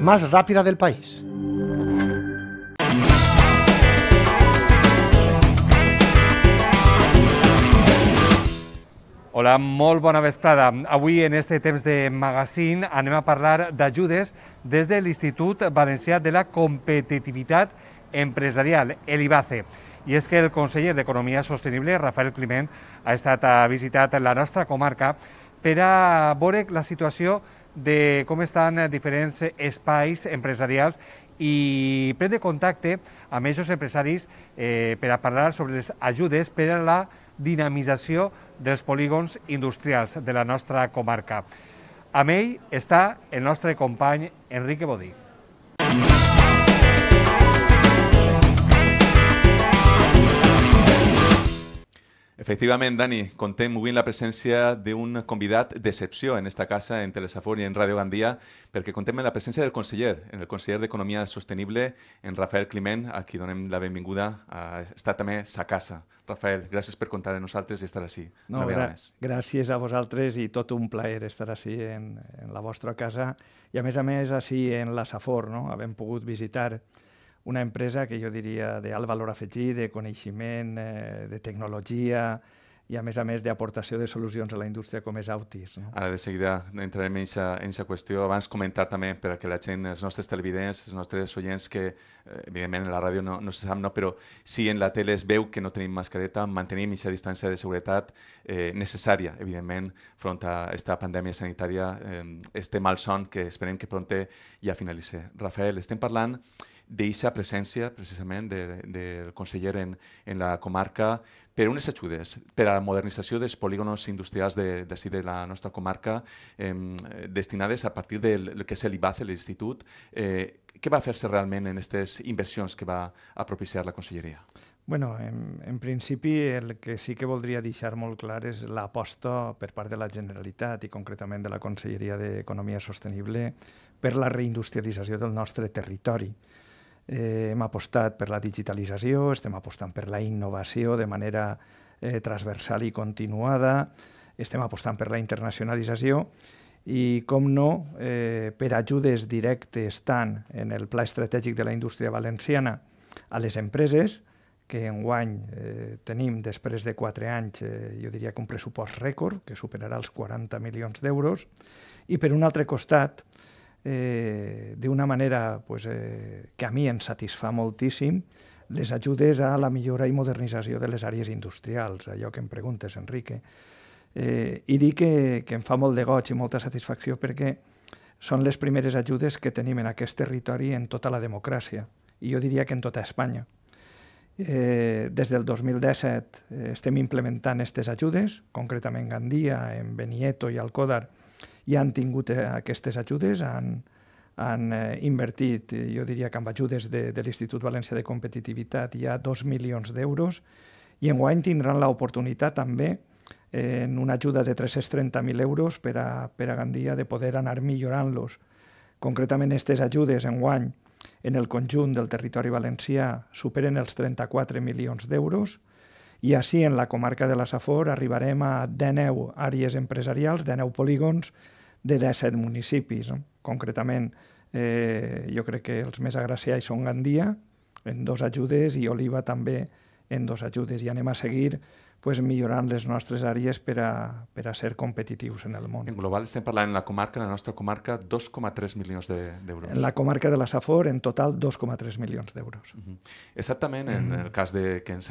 más rápida del país. Hola, molt bona vesprada. Avui, en este temps de magazín, anem a parlar d'ajudes des de l'Institut Valencià de la Competitivitat Empresarial, l'IBACE. I és que el conseller d'Economia Sostenible, Rafael Climent, ha estat a visitat la nostra comarca per a veure la situació de com estan diferents espais empresarials i prendre contacte amb aquests empresaris eh, per a parlar sobre les ajudes per a la dinamització dels polígons industrials de la nostra comarca. Amb ell està el nostre company Enrique Bodí. Efectivament, Dani, contem avui la presència d'un convidat d'excepció en esta casa, en Telesafor i en Ràdio Gandia, perquè contem la presència del conseller, en el conseller d'Economia Sostenible, en Rafael Climent, a qui donem la benvinguda. A... estar també sa casa. Rafael, gràcies per comptar amb nosaltres i estar així. No, gra més. Gràcies a vosaltres i tot un plaer estar així en, en la vostra casa i, a més a més, així en la Safor, no? havent pogut visitar una empresa que jo diria d'alt valor afegit, de coneixement, eh, de tecnologia i a més a més d'aportació de solucions a la indústria com és Autis. No? Ara de seguida entrarem en aquesta qüestió. Abans comentar també per a que la gent, els nostres televidents, els nostres oients, que eh, evidentment en la ràdio no, no se sap, no, però si en la tele es veu que no tenim mascareta, mantenim aquesta distància de seguretat eh, necessària, evidentment, front a aquesta pandèmia sanitària, eh, este malson que esperem que prompte ja finalitzi. Rafael, estem parlant d'aquesta presència precisament del de, de conseller en, en la comarca per unes ajudes, per a la modernització dels polígons industrials de, de, de la nostra comarca, eh, destinades a partir del que és fer l'Institut. Eh, què va fer-se realment en aquestes inversions que va a propiciar la conselleria? Bueno, en, en principi el que sí que voldria deixar molt clar és l'aposta per part de la Generalitat i concretament de la Conselleria d'Economia Sostenible per la reindustrialització del nostre territori eh, hem apostat per la digitalització, estem apostant per la innovació de manera eh, transversal i continuada, estem apostant per la internacionalització i, com no, eh, per ajudes directes tant en el Pla Estratègic de la Indústria Valenciana a les empreses, que enguany eh, tenim després de 4 anys, eh, jo diria que un pressupost rècord, que superarà els 40 milions d'euros, i per un altre costat, eh, d'una manera pues, eh, que a mi em satisfà moltíssim, les ajudes a la millora i modernització de les àrees industrials, allò que em preguntes, Enrique. Eh, I dic que, que em fa molt de goig i molta satisfacció perquè són les primeres ajudes que tenim en aquest territori en tota la democràcia, i jo diria que en tota Espanya. Eh, des del 2017 eh, estem implementant aquestes ajudes, concretament Gandia, en Benieto i Alcodar, ja han tingut eh, aquestes ajudes, han, han eh, invertit, eh, jo diria que amb ajudes de, de l'Institut València de Competitivitat hi ha 2 milions d'euros i en guany tindran l'oportunitat també en una ajuda de 330.000 euros per a, per a Gandia de poder anar millorant-los. Concretament, aquestes ajudes en guany en el conjunt del territori valencià superen els 34 milions d'euros i així en la comarca de la Safor arribarem a 19 àrees empresarials, 19 polígons, de 17 municipis. No? Concretament, eh, jo crec que els més agraciats són Gandia, en dos ajudes, i Oliva també en dos ajudes. I anem a seguir pues, millorant les nostres àrees per a, per a ser competitius en el món. En global estem parlant en la comarca, en la nostra comarca, 2,3 milions d'euros. De, en la comarca de la Safor, en total, 2,3 milions d'euros. Mm -hmm. Exactament, en el cas de que en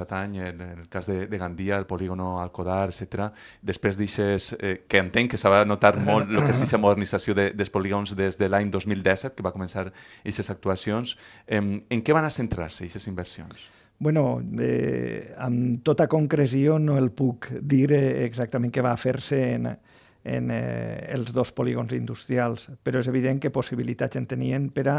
en el cas de, de Gandia, el polígono Alcodar, etc. Després deixes, eh, que entenc que s'ha va notar molt el que és la modernització de, dels polígons des de l'any 2017, que va començar aquestes actuacions. Eh, en què van a centrar-se aquestes inversions? Bueno, eh, amb tota concreció no el puc dir eh, exactament què va fer-se en, en eh, els dos polígons industrials, però és evident que possibilitats en tenien per a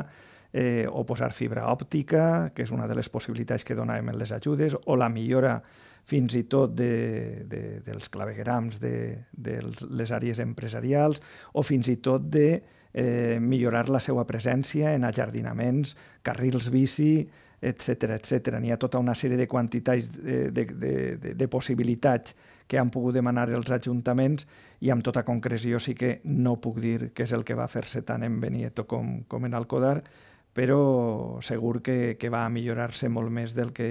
eh, o posar fibra òptica, que és una de les possibilitats que donàvem en les ajudes, o la millora fins i tot de, de, dels clavegrams de, de les àrees empresarials, o fins i tot de eh, millorar la seva presència en ajardinaments, carrils bici, etc etc. N'hi ha tota una sèrie de quantitats eh, de, de, de, de possibilitats que han pogut demanar els ajuntaments i amb tota concreció sí que no puc dir què és el que va fer-se tant en Benieto com, com en Alcodar, però segur que, que va millorar-se molt més del que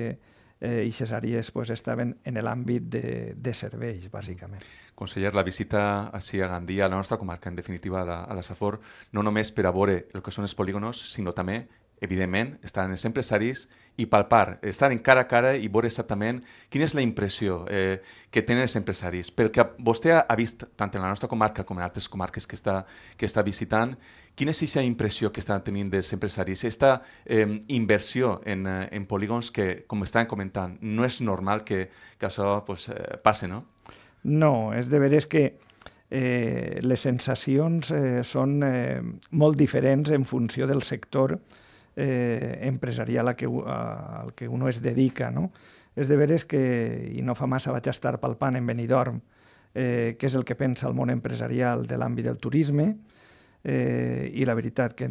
eh, i Cesàries pues, estaven en l'àmbit de, de serveis, bàsicament. Mm. Conseller, la visita a a Gandia, a la nostra comarca, en definitiva a la, a la Safor, no només per a veure el que són els polígonos, sinó també evidentment, estar en els empresaris i palpar, estar en cara a cara i veure exactament quina és la impressió eh, que tenen els empresaris. Pel que vostè ha vist, tant en la nostra comarca com en altres comarques que està, que està visitant, quina és aquesta impressió que estan tenint dels empresaris? Aquesta eh, inversió en, eh, en polígons que, com estan comentant, no és normal que, que això pues, eh, passe, no? No, és de veres que eh, les sensacions eh, són eh, molt diferents en funció del sector, eh, eh, empresarial a que, a, al que uno es dedica. ¿no? És de veres que, i no fa massa vaig estar palpant en Benidorm, eh, què és el que pensa el món empresarial de l'àmbit del turisme, eh, i la veritat que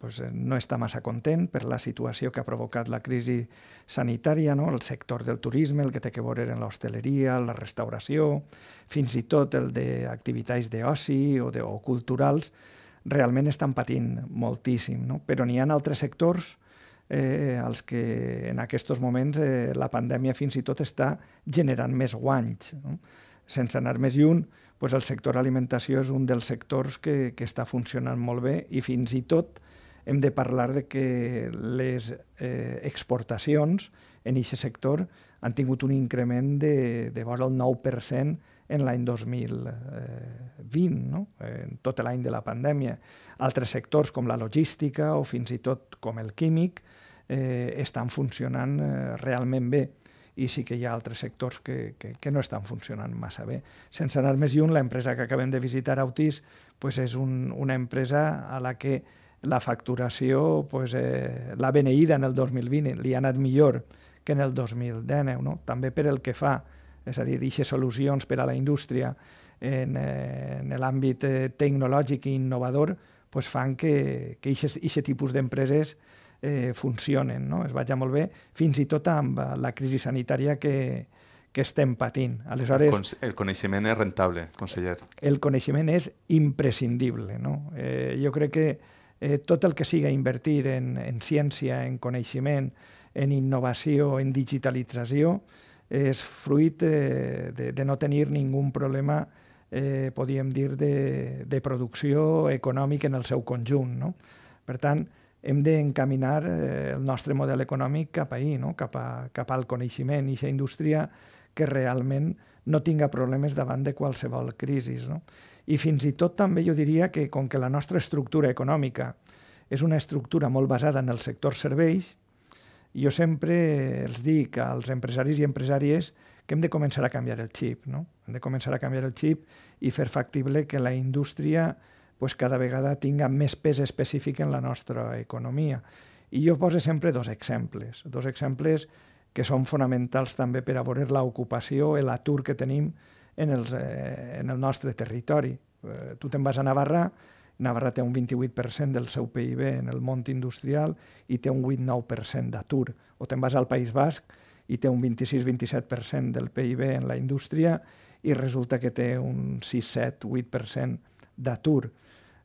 pues, no està massa content per la situació que ha provocat la crisi sanitària, no? el sector del turisme, el que té que veure en l'hostaleria, la restauració, fins i tot el d'activitats d'oci o, de, o culturals, realment estan patint moltíssim, no? però n'hi ha altres sectors eh, als que en aquests moments eh, la pandèmia fins i tot està generant més guanys. No? Sense anar més lluny, doncs el sector alimentació és un dels sectors que, que està funcionant molt bé i fins i tot hem de parlar de que les eh, exportacions en aquest sector han tingut un increment de, de vora el 9% en l'any 2020, no? en tot l'any de la pandèmia. Altres sectors com la logística o fins i tot com el químic eh, estan funcionant eh, realment bé i sí que hi ha altres sectors que, que, que no estan funcionant massa bé. Sense anar més lluny, l'empresa que acabem de visitar, Autis, pues és un, una empresa a la que la facturació pues, eh, l'ha beneïda en el 2020, li ha anat millor que en el 2019. No? També per el que fa a és a dir, aquestes solucions per a la indústria en, eh, en l'àmbit eh, tecnològic i innovador pues fan que aquest tipus d'empreses eh, funcionen, no? es vagi molt bé, fins i tot amb eh, la crisi sanitària que, que estem patint. Aleshores, el, el coneixement és rentable, conseller. El coneixement és imprescindible. No? Eh, jo crec que eh, tot el que siga invertir en, en ciència, en coneixement, en innovació, en digitalització, és fruit eh, de, de no tenir ningú problema, eh, podríem dir, de, de producció econòmica en el seu conjunt. No? Per tant, hem d'encaminar eh, el nostre model econòmic cap ahir, no? cap, a, cap al coneixement, i aquesta indústria que realment no tinga problemes davant de qualsevol crisi. No? I fins i tot també jo diria que com que la nostra estructura econòmica és una estructura molt basada en el sector serveis, jo sempre els dic als empresaris i empresàries que hem de començar a canviar el xip, no? Hem de començar a canviar el xip i fer factible que la indústria pues, cada vegada tinga més pes específic en la nostra economia. I jo poso sempre dos exemples, dos exemples que són fonamentals també per a veure l'ocupació i l'atur que tenim en, els, eh, en el nostre territori. Eh, tu te'n vas a Navarra, Navarra té un 28% del seu PIB en el món industrial i té un 8-9% d'atur. O te'n vas al País Basc i té un 26-27% del PIB en la indústria i resulta que té un 6-7-8% d'atur.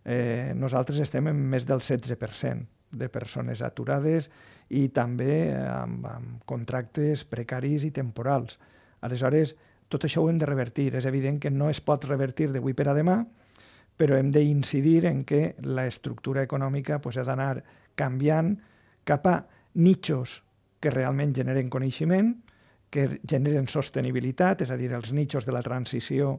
Eh, nosaltres estem en més del 16% de persones aturades i també amb, amb contractes precaris i temporals. Aleshores, tot això ho hem de revertir. És evident que no es pot revertir d'avui per a demà, però hem d'incidir en que la estructura econòmica pues, ha d'anar canviant cap a nichos que realment generen coneixement, que generen sostenibilitat, és a dir, els nichos de la transició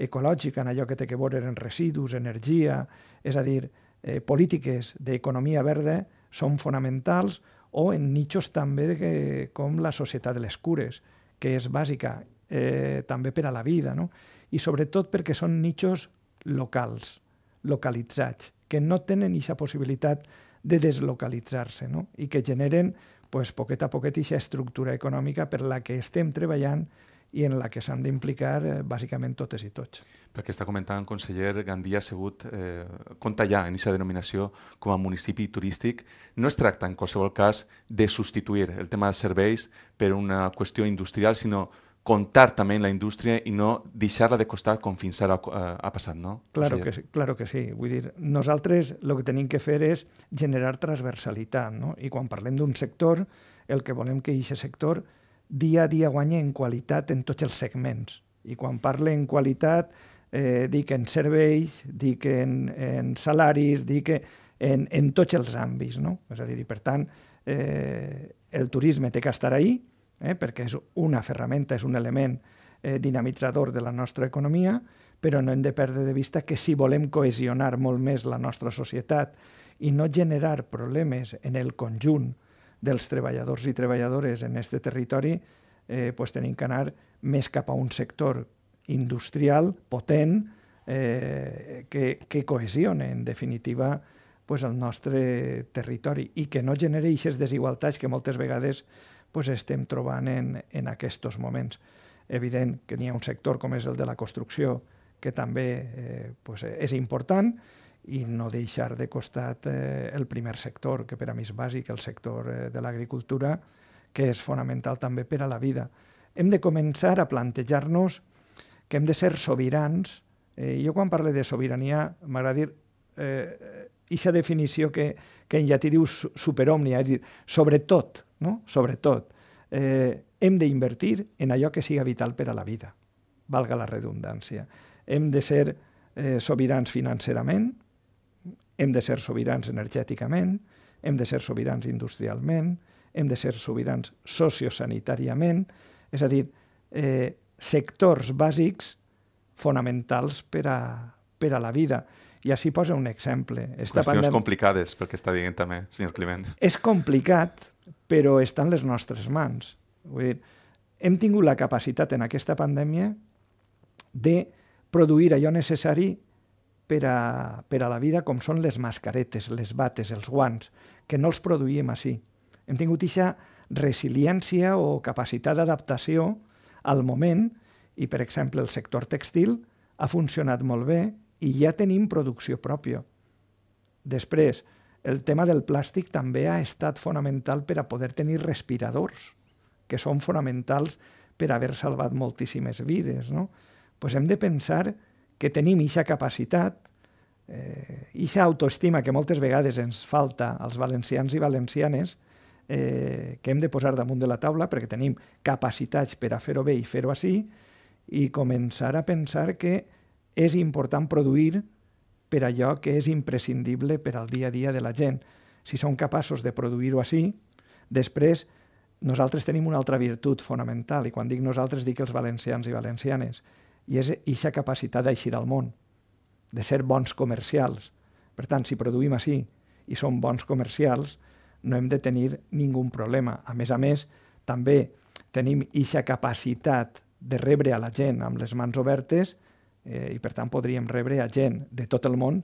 ecològica en allò que té que veure en residus, energia, és a dir, eh, polítiques d'economia verda són fonamentals o en nichos també de que, com la societat de les cures, que és bàsica eh, també per a la vida, no? i sobretot perquè són nichos locals, localitzats, que no tenen aquesta possibilitat de deslocalitzar-se no? i que generen pues, poquet a poquet aquesta estructura econòmica per la que estem treballant i en la que s'han d'implicar eh, bàsicament totes i tots. Perquè està comentant, conseller, Gandia ha sigut eh, compta ja en aquesta denominació com a municipi turístic. No es tracta, en qualsevol cas, de substituir el tema de serveis per una qüestió industrial, sinó contar també la indústria i no deixar-la de costat com fins ara eh, ha passat, no? Claro que, sí, claro que sí. Vull dir, nosaltres el que tenim que fer és generar transversalitat, no? I quan parlem d'un sector, el que volem que aquest sector dia a dia guanyi en qualitat en tots els segments. I quan parle en qualitat, eh, dic en serveis, dic en, en salaris, dic en, en tots els àmbits, no? És a dir, i per tant, eh, el turisme té que estar ahí, eh, perquè és una ferramenta, és un element eh, dinamitzador de la nostra economia, però no hem de perdre de vista que si volem cohesionar molt més la nostra societat i no generar problemes en el conjunt dels treballadors i treballadores en aquest territori, eh, pues tenim que anar més cap a un sector industrial potent eh, que, que cohesione, en definitiva, pues, el nostre territori i que no generi aquestes desigualtats que moltes vegades pues estem trobant en, en aquests moments. Evident que n'hi ha un sector com és el de la construcció que també eh, pues, és important i no deixar de costat eh, el primer sector, que per a mi és bàsic, el sector eh, de l'agricultura, que és fonamental també per a la vida. Hem de començar a plantejar-nos que hem de ser sobirans. Eh, jo quan parlo de sobirania m'agrada dir eh, aquesta definició que, que en llatí diu superòmnia, és dir, sobretot, no? sobretot, eh, hem d'invertir en allò que siga vital per a la vida, valga la redundància. Hem de ser eh, sobirans financerament, hem de ser sobirans energèticament, hem de ser sobirans industrialment, hem de ser sobirans sociosanitàriament, és a dir, eh, sectors bàsics fonamentals per a, per a la vida. I així posa un exemple. Esta Qüestions pandèmia... complicades, pel que està dient també, senyor Climent. És complicat però està en les nostres mans. Vull dir, hem tingut la capacitat en aquesta pandèmia de produir allò necessari per a, per a la vida, com són les mascaretes, les bates, els guants, que no els produïm així. Hem tingut aquesta resiliència o capacitat d'adaptació al moment i, per exemple, el sector textil ha funcionat molt bé i ja tenim producció pròpia. Després, el tema del plàstic també ha estat fonamental per a poder tenir respiradors, que són fonamentals per haver salvat moltíssimes vides. No? Pues hem de pensar que tenim aquesta capacitat, aquesta eh, autoestima que moltes vegades ens falta als valencians i valencianes, eh, que hem de posar damunt de la taula perquè tenim capacitats per a fer-ho bé i fer-ho així, i començar a pensar que és important produir per allò que és imprescindible per al dia a dia de la gent. Si som capaços de produir-ho així, després nosaltres tenim una altra virtut fonamental, i quan dic nosaltres dic els valencians i valencianes, i és aquesta capacitat d'eixir al món, de ser bons comercials. Per tant, si produïm així i som bons comercials, no hem de tenir ningú problema. A més a més, també tenim aquesta capacitat de rebre a la gent amb les mans obertes, eh, i per tant podríem rebre a gent de tot el món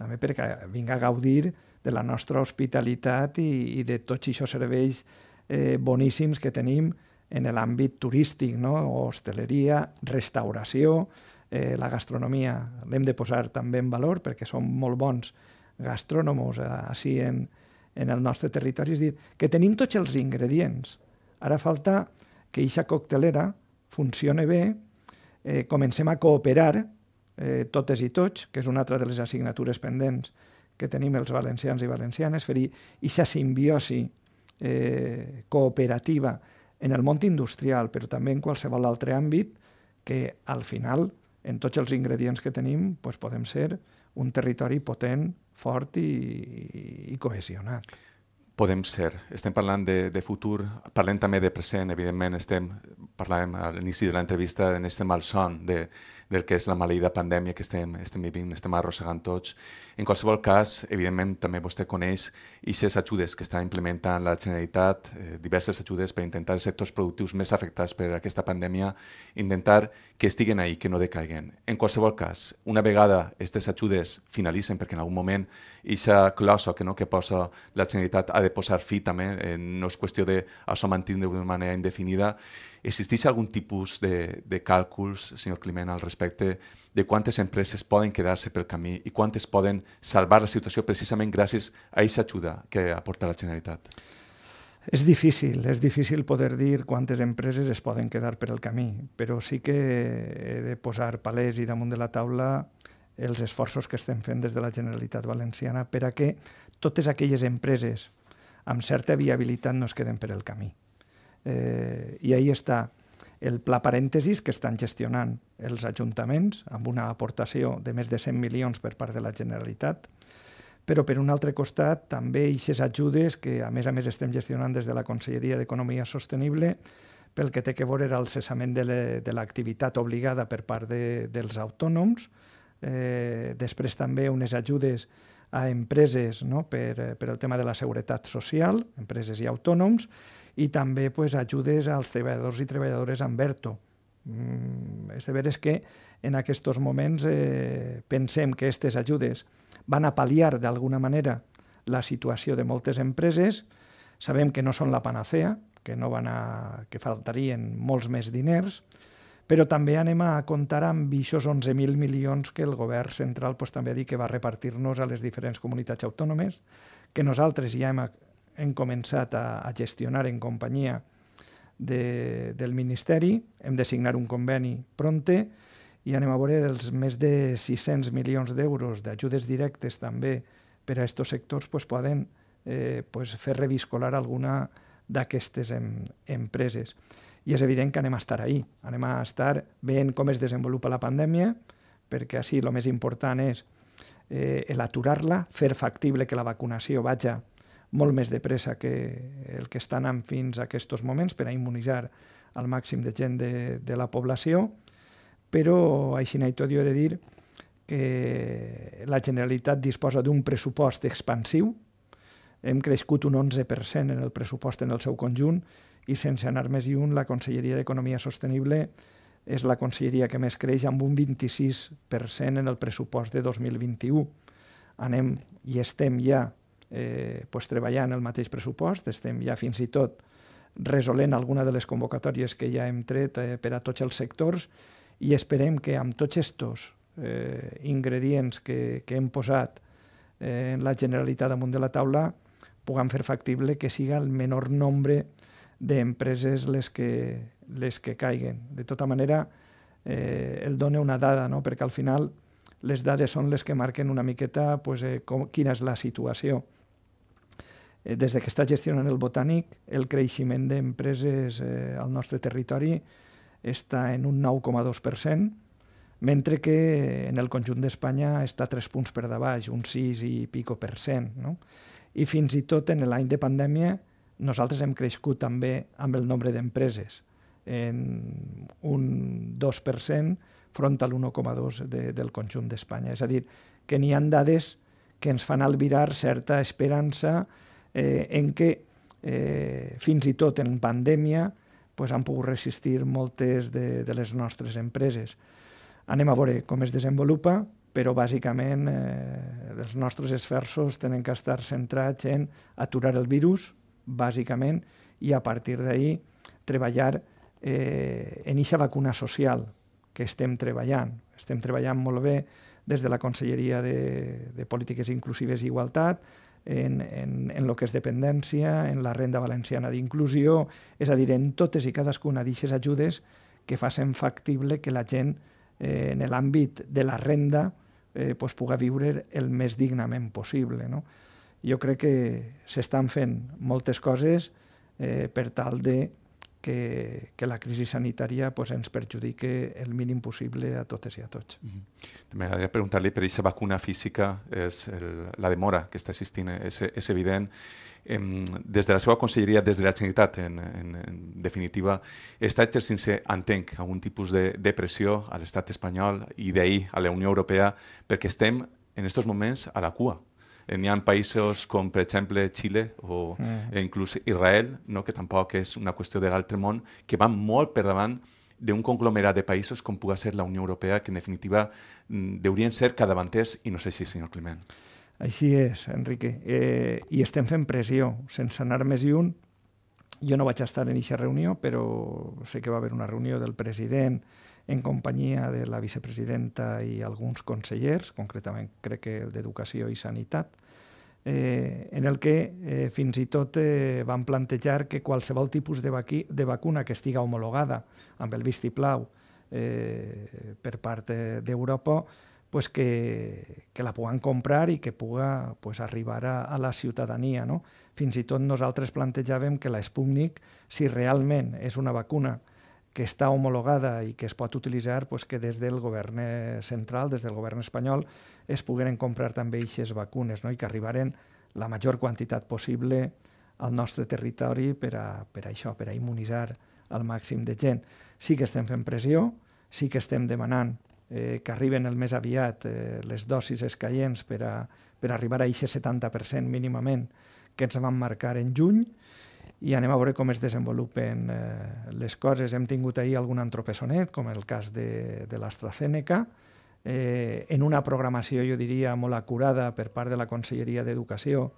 també perquè vinga a gaudir de la nostra hospitalitat i, i de tots aquests serveis eh, boníssims que tenim en l'àmbit turístic, no? hosteleria, restauració, eh, la gastronomia l'hem de posar també en valor perquè som molt bons gastrònomos eh, així en, en el nostre territori. És dir, que tenim tots els ingredients. Ara falta que eixa coctelera funcione bé eh, comencem a cooperar eh, totes i tots, que és una altra de les assignatures pendents que tenim els valencians i valencianes, fer-hi aquesta simbiosi eh, cooperativa en el món industrial, però també en qualsevol altre àmbit, que al final, en tots els ingredients que tenim, doncs podem ser un territori potent, fort i, i cohesionat. Podem ser. Estem parlant de, de futur, parlem també de present, evidentment, estem parlàvem a l'inici de l'entrevista, en este malson de, del que és la maleïda pandèmia que estem, estem vivint, estem arrossegant tots. En qualsevol cas, evidentment, també vostè coneix aquestes ajudes que està implementant la Generalitat, eh, diverses ajudes per intentar els sectors productius més afectats per aquesta pandèmia, intentar que estiguen ahí, que no decaiguen. En qualsevol cas, una vegada aquestes ajudes finalitzen, perquè en algun moment i sa closa que, no, que posa la Generalitat ha de posar fi també, eh, no és qüestió de això mantindre d'una manera indefinida. Existeix algun tipus de, de càlculs, senyor Climent, al respecte de quantes empreses poden quedar-se pel camí i quantes poden salvar la situació precisament gràcies a aquesta ajuda que aporta la Generalitat? És difícil, és difícil poder dir quantes empreses es poden quedar per al camí, però sí que he de posar palès i damunt de la taula els esforços que estem fent des de la Generalitat Valenciana per a que totes aquelles empreses amb certa viabilitat no es queden per el camí. Eh, I ahí està el pla parèntesis que estan gestionant els ajuntaments amb una aportació de més de 100 milions per part de la Generalitat, però per un altre costat també aquestes ajudes que a més a més estem gestionant des de la Conselleria d'Economia Sostenible pel que té que veure el cessament de l'activitat obligada per part de, dels autònoms, eh, després també unes ajudes a empreses no? per, eh, per el tema de la seguretat social, empreses i autònoms, i també pues, ajudes als treballadors i treballadores amb ERTO. Mm, és de veres que en aquests moments eh, pensem que aquestes ajudes van a pal·liar d'alguna manera la situació de moltes empreses, sabem que no són la panacea, que, no van a, que faltarien molts més diners, però també anem a comptar amb aquests 11.000 milions que el govern central pues, també ha dit que va repartir-nos a les diferents comunitats autònomes, que nosaltres ja hem, hem començat a, a gestionar en companyia de, del Ministeri, hem de signar un conveni pronte, i anem a veure els més de 600 milions d'euros d'ajudes directes també per a aquests sectors pues, poden eh, pues, fer reviscolar alguna d'aquestes em, empreses i és evident que anem a estar ahí, anem a estar veient com es desenvolupa la pandèmia, perquè així el més important és eh, l'aturar-la, fer factible que la vacunació vagi molt més de pressa que el que estan anant fins a aquests moments per a immunitzar al màxim de gent de, de la població, però així i tot jo he de dir que la Generalitat disposa d'un pressupost expansiu hem crescut un 11% en el pressupost en el seu conjunt i sense anar més i un, la Conselleria d'Economia Sostenible és la conselleria que més creix amb un 26% en el pressupost de 2021. Anem i estem ja eh, pues, treballant el mateix pressupost, estem ja fins i tot resolent alguna de les convocatòries que ja hem tret eh, per a tots els sectors i esperem que amb tots aquests eh, ingredients que, que hem posat eh, en la Generalitat damunt de la taula puguem fer factible que siga el menor nombre d'empreses les, que, les que caiguen. De tota manera, eh, el dona una dada, no? perquè al final les dades són les que marquen una miqueta pues, eh, com, quina és la situació. Eh, des de que està gestionant el Botànic, el creixement d'empreses eh, al nostre territori està en un 9,2%, mentre que en el conjunt d'Espanya està 3 punts per davall, un 6 i pico per cent. No? i fins i tot en l'any de pandèmia nosaltres hem crescut també amb el nombre d'empreses en un 2% front a l'1,2 de, del conjunt d'Espanya. És a dir, que n'hi han dades que ens fan albirar certa esperança eh, en què eh, fins i tot en pandèmia pues, han pogut resistir moltes de, de les nostres empreses. Anem a veure com es desenvolupa, però bàsicament eh, els nostres esforços tenen que estar centrats en aturar el virus, bàsicament, i a partir d'ahir treballar eh, en eixa vacuna social que estem treballant. Estem treballant molt bé des de la Conselleria de, de Polítiques Inclusives i Igualtat, en, en, en lo que és dependència, en la renda valenciana d'inclusió, és a dir, en totes i cadascuna d'aixes ajudes que facin factible que la gent eh, en l'àmbit de la renda eh, pues, poder viure el més dignament possible. No? Jo crec que s'estan fent moltes coses eh, per tal de que, que la crisi sanitària pues, ens perjudique el mínim possible a totes i a tots. Mm -hmm. M'agradaria preguntar-li per aquesta vacuna física, és el, la demora que està existint és, és evident. Em, des de la seva conselleria, des de la Generalitat, en, en, en definitiva, està exercint-se, entenc, algun tipus de, de pressió a l'estat espanyol i d'ahir a la Unió Europea perquè estem en aquests moments a la cua N'hi ha països com, per exemple, Xile o mm. E inclús Israel, no? que tampoc és una qüestió de l'altre món, que van molt per davant d'un conglomerat de països com pugui ser la Unió Europea, que en definitiva mm, deurien ser cadavanters i no sé si, senyor Climent. Així és, Enrique. Eh, I estem fent pressió, sense anar més lluny. Jo no vaig estar en aquesta reunió, però sé que va haver una reunió del president, en companyia de la vicepresidenta i alguns consellers, concretament crec que el d'Educació i Sanitat, eh, en el que eh, fins i tot eh, van plantejar que qualsevol tipus de, vaqui, de vacuna que estiga homologada amb el vistiplau eh, per part eh, d'Europa pues que, que la puguen comprar i que puga pues, arribar a, a la ciutadania. No? Fins i tot nosaltres plantejàvem que la Sputnik, si realment és una vacuna que està homologada i que es pot utilitzar pues, doncs, que des del govern eh, central, des del govern espanyol, es pogueren comprar també aquestes vacunes no? i que arribaren la major quantitat possible al nostre territori per a, per a això, per a immunitzar el màxim de gent. Sí que estem fent pressió, sí que estem demanant eh, que arriben el més aviat eh, les dosis escaients per, a, per arribar a aquest 70% mínimament que ens vam marcar en juny, i anem a veure com es desenvolupen eh, les coses. Hem tingut ahir algun antropessonet, com el cas de, de l'AstraZeneca, eh, en una programació, jo diria, molt acurada per part de la Conselleria d'Educació,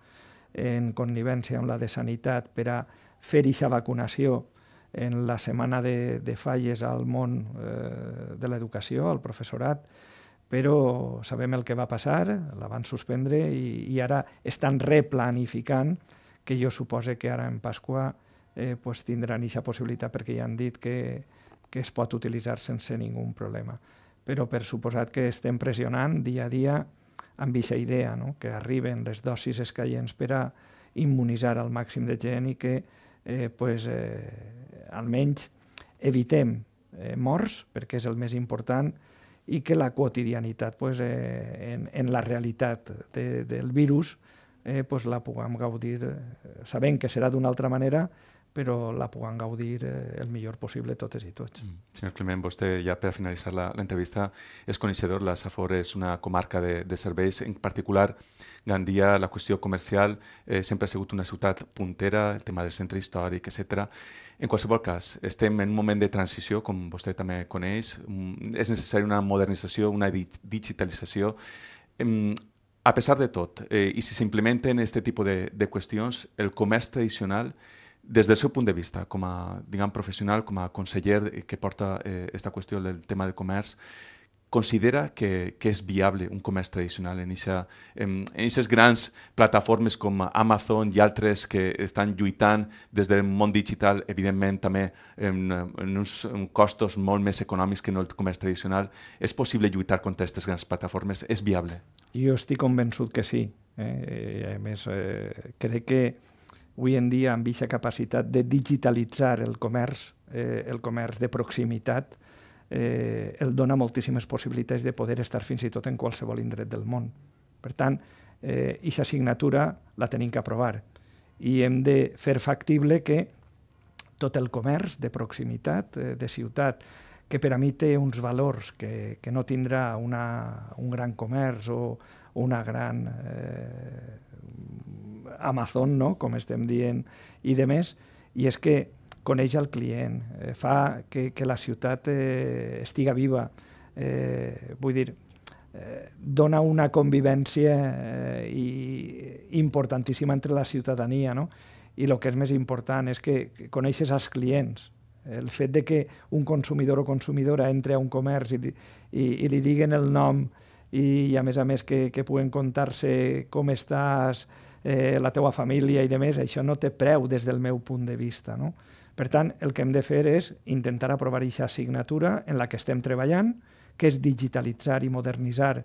en connivència amb la de Sanitat, per a fer aquesta vacunació en la setmana de, de falles al món eh, de l'educació, al professorat, però sabem el que va passar, la van suspendre i, i ara estan replanificant que jo supose que ara en Pasqua eh, pues, tindran aquesta possibilitat perquè ja han dit que, que es pot utilitzar sense ningú problema. Però per suposat que estem pressionant dia a dia amb aquesta idea, no? que arriben les dosis escaients per a immunitzar al màxim de gent i que eh, pues, eh, almenys evitem eh, morts, perquè és el més important, i que la quotidianitat pues, eh, en, en la realitat de, del virus eh, pues la puguem gaudir, eh, sabent que serà d'una altra manera, però la puguem gaudir eh, el millor possible totes i tots. Mm. Senyor Climent, vostè ja per a finalitzar l'entrevista és coneixedor, la Safor és una comarca de, de serveis, en particular Gandia, la qüestió comercial, eh, sempre ha sigut una ciutat puntera, el tema del centre històric, etc. En qualsevol cas, estem en un moment de transició, com vostè també coneix, mm, és necessària una modernització, una digitalització, a pesar de tot, eh, i si s'implementen aquest tipus de, de qüestions, el comerç tradicional, des del seu punt de vista, com a diguem, professional, com a conseller que porta aquesta eh, qüestió del tema del comerç, considera que, que és viable un comerç tradicional en aquestes grans plataformes com Amazon i altres que estan lluitant des del món digital, evidentment també en, en uns en costos molt més econòmics que no el comerç tradicional. És possible lluitar contra aquestes grans plataformes? És viable? Jo estic convençut que sí. Eh? eh a més, eh, crec que avui en dia amb aquesta capacitat de digitalitzar el comerç, eh, el comerç de proximitat, eh, eh, el dona moltíssimes possibilitats de poder estar fins i tot en qualsevol indret del món. Per tant, eh, aquesta assignatura la tenim que aprovar i hem de fer factible que tot el comerç de proximitat, eh, de ciutat, que per a mi té uns valors que, que no tindrà una, un gran comerç o una gran eh, Amazon, no? com estem dient, i de més, i és que coneix el client, eh, fa que, que la ciutat eh, estiga viva. Eh, vull dir, eh, dona una convivència eh, i importantíssima entre la ciutadania, no? I el que és més important és que, que coneixes els clients. El fet de que un consumidor o consumidora entre a un comerç i, li, i, i li diguen el nom i, i a més a més que, que puguen contar-se com estàs, eh, la teua família i de més, això no té preu des del meu punt de vista, no? Per tant, el que hem de fer és intentar aprovar aquesta assignatura en la que estem treballant, que és digitalitzar i modernitzar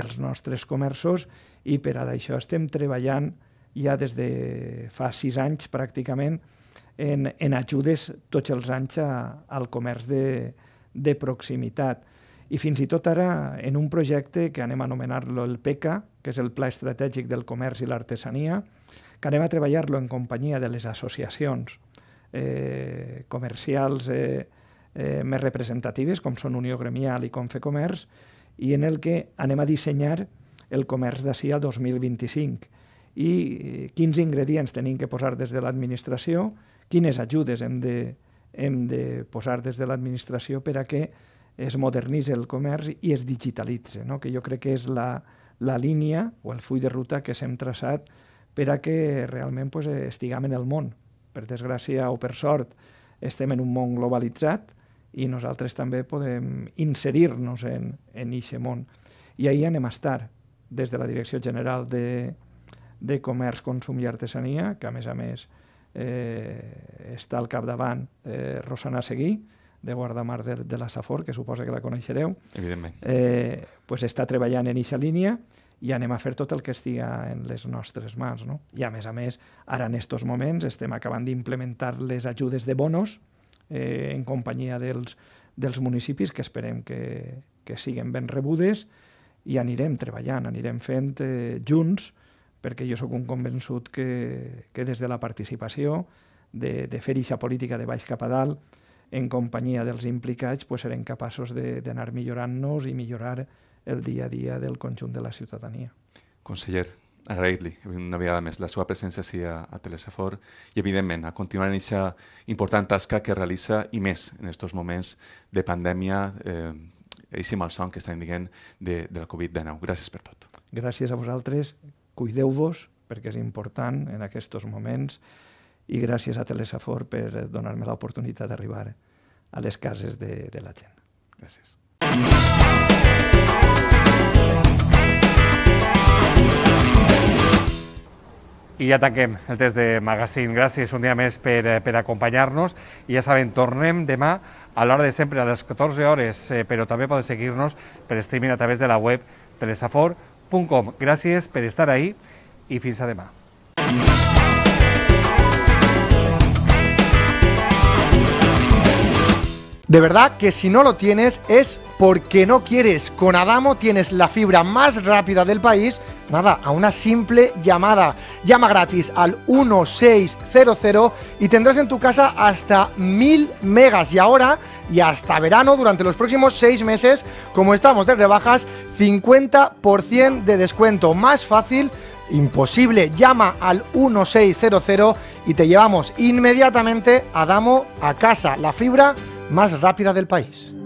els nostres comerços i per a això estem treballant ja des de fa sis anys pràcticament en, en ajudes tots els anys a, al comerç de, de proximitat. I fins i tot ara en un projecte que anem a anomenar-lo el PECA, que és el Pla Estratègic del Comerç i l'Artesania, que anem a treballar-lo en companyia de les associacions eh, comercials eh, eh, més representatives, com són Unió Gremial i Comerç, i en el que anem a dissenyar el comerç d'ací al 2025 i eh, quins ingredients tenim que posar des de l'administració, quines ajudes hem de, hem de posar des de l'administració per a que es modernitzi el comerç i es digitalitze, no? que jo crec que és la, la línia o el full de ruta que s'hem traçat per a que realment pues, estiguem en el món per desgràcia o per sort, estem en un món globalitzat i nosaltres també podem inserir-nos en aquest món. I ahir anem a estar, des de la Direcció General de, de Comerç, Consum i Artesania, que a més a més eh, està al capdavant eh, Rosana Seguí, de Guardamar de, de la Safor, que suposa que la coneixereu. Evidentment. Eh, pues està treballant en aquesta línia i anem a fer tot el que estiga en les nostres mans. No? I a més a més, ara en aquests moments estem acabant d'implementar les ajudes de bonos eh, en companyia dels, dels municipis que esperem que, que siguin ben rebudes i anirem treballant, anirem fent eh, junts perquè jo sóc un convençut que, que des de la participació, de, de fer aquesta política de baix cap a dalt, en companyia dels implicats, pues, serem capaços d'anar millorant-nos i millorar el dia a dia del conjunt de la ciutadania. Conseller, agrair-li una vegada més la seva presència sí, a, a Telesafor i, evidentment, a continuar en aquesta important tasca que realitza i més en aquests moments de pandèmia, eh, així son que estem dient de, de la Covid-19. Gràcies per tot. Gràcies a vosaltres, cuideu-vos, perquè és important en aquests moments, i gràcies a Telesafor per donar-me l'oportunitat d'arribar a les cases de, de la gent. Gràcies. ...y ya tanquem el test de Magazine. ...gracias un día más por eh, acompañarnos... ...y ya saben, tornem demà a la hora de siempre, a las 14 horas... Eh, ...pero también també seguirnos... ...por streaming a través de la web telesafor.com. ...gracias por estar ahí ...y fins de De verdad que si no lo tienes es porque no quieres. Con Adamo tienes la fibra más rápida del país Nada, a una simple llamada. Llama gratis al 1600 y tendrás en tu casa hasta 1000 megas. Y ahora, y hasta verano, durante los próximos seis meses, como estamos de rebajas, 50% de descuento. Más fácil imposible. Llama al 1600 y te llevamos inmediatamente a Damo a casa, la fibra más rápida del país.